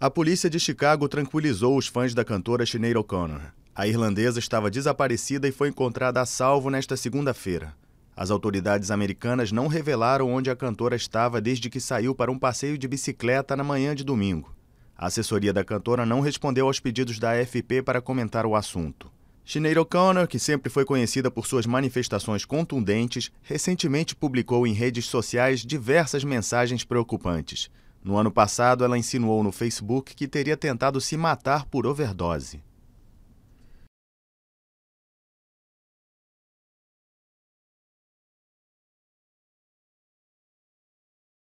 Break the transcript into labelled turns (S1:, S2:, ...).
S1: A polícia de Chicago tranquilizou os fãs da cantora Sinead O'Connor. A irlandesa estava desaparecida e foi encontrada a salvo nesta segunda-feira. As autoridades americanas não revelaram onde a cantora estava desde que saiu para um passeio de bicicleta na manhã de domingo. A assessoria da cantora não respondeu aos pedidos da AFP para comentar o assunto. Sinead O'Connor, que sempre foi conhecida por suas manifestações contundentes, recentemente publicou em redes sociais diversas mensagens preocupantes. No ano passado, ela insinuou no Facebook que teria tentado se matar por overdose.